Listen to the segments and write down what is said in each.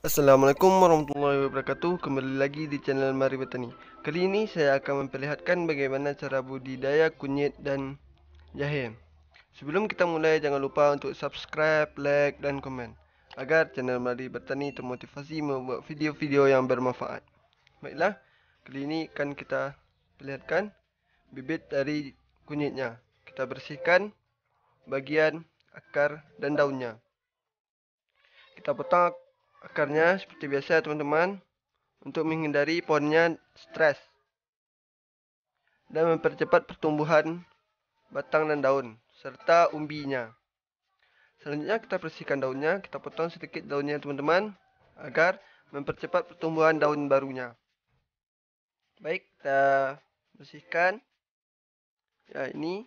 Assalamualaikum warahmatullahi wabarakatuh Kembali lagi di channel Mari Bertani Kali ini saya akan memperlihatkan bagaimana cara budidaya kunyit dan jahe Sebelum kita mulai jangan lupa untuk subscribe, like dan komen Agar channel Mari Bertani termotivasi membuat video-video yang bermanfaat Baiklah, kali ini akan kita perlihatkan bibit dari kunyitnya Kita bersihkan bagian akar dan daunnya Kita potong akarnya seperti biasa teman-teman untuk menghindari pohonnya stres dan mempercepat pertumbuhan batang dan daun serta umbinya. Selanjutnya kita bersihkan daunnya, kita potong sedikit daunnya teman-teman agar mempercepat pertumbuhan daun barunya. Baik, kita bersihkan. Ya, ini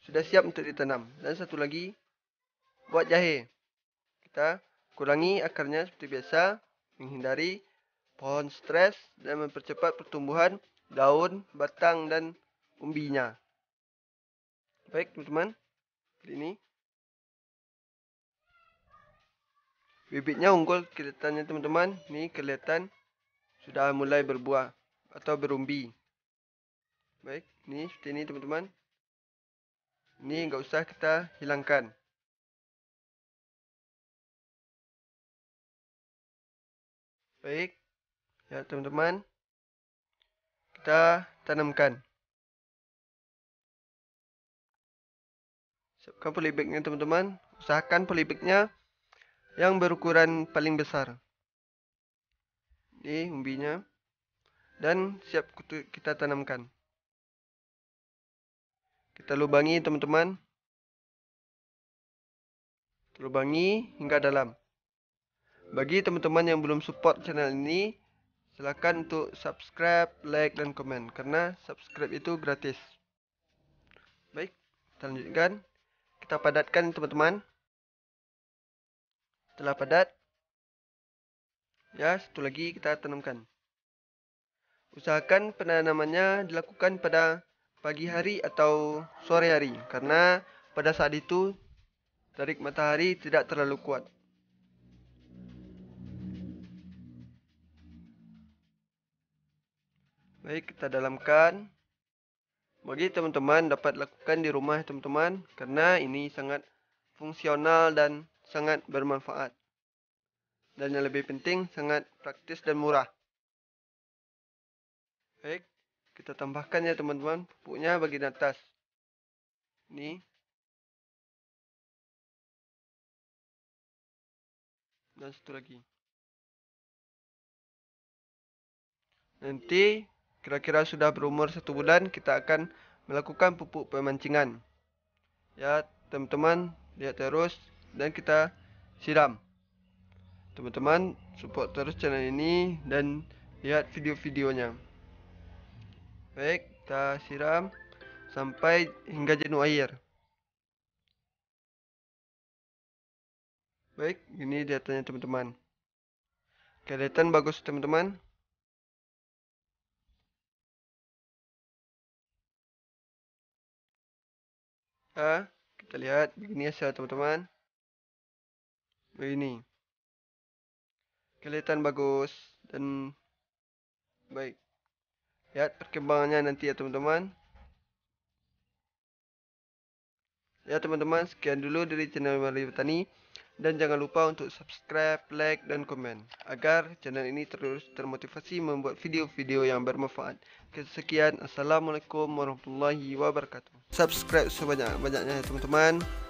sudah siap untuk ditanam. Dan satu lagi buat jahe. Kita Kurangi akarnya seperti biasa, menghindari pohon stres dan mempercepat pertumbuhan daun, batang, dan umbinya. Baik teman-teman, ini bibitnya unggul kelihatannya teman-teman. Ini kelihatan sudah mulai berbuah atau berumbi. Baik, ini seperti ini teman-teman. Ini nggak usah kita hilangkan. Baik, ya teman-teman, kita tanamkan. Siapkan polybagnya teman-teman. Usahakan polybagnya yang berukuran paling besar. Ini umbinya. Dan siap kita tanamkan. Kita lubangi teman-teman. Lubangi hingga dalam. Bagi teman-teman yang belum support channel ini, silakan untuk subscribe, like, dan komen karena subscribe itu gratis. Baik, kita lanjutkan. Kita padatkan teman-teman. Setelah padat, ya satu lagi kita tanamkan. Usahakan penanamannya dilakukan pada pagi hari atau sore hari karena pada saat itu tarik matahari tidak terlalu kuat. Baik, kita dalamkan. Bagi teman-teman dapat lakukan di rumah teman-teman karena ini sangat fungsional dan sangat bermanfaat. Dan yang lebih penting sangat praktis dan murah. Baik, kita tambahkan ya teman-teman pupuknya bagian atas. Ini. Dan satu lagi. Nanti kira-kira sudah berumur satu bulan kita akan melakukan pupuk pemancingan ya teman-teman lihat terus dan kita siram teman-teman support terus channel ini dan lihat video-videonya baik kita siram sampai hingga jenuh air baik ini datanya teman-teman kelihatan bagus teman-teman A eh, kita lihat begini ya teman-teman begini kelihatan bagus dan baik lihat perkembangannya nanti ya teman-teman ya teman-teman sekian dulu dari channel Mari Petani dan jangan lupa untuk subscribe, like, dan komen agar channel ini terus termotivasi membuat video-video yang bermanfaat. Sekian, Assalamualaikum warahmatullahi wabarakatuh. Subscribe sebanyak-banyaknya teman-teman.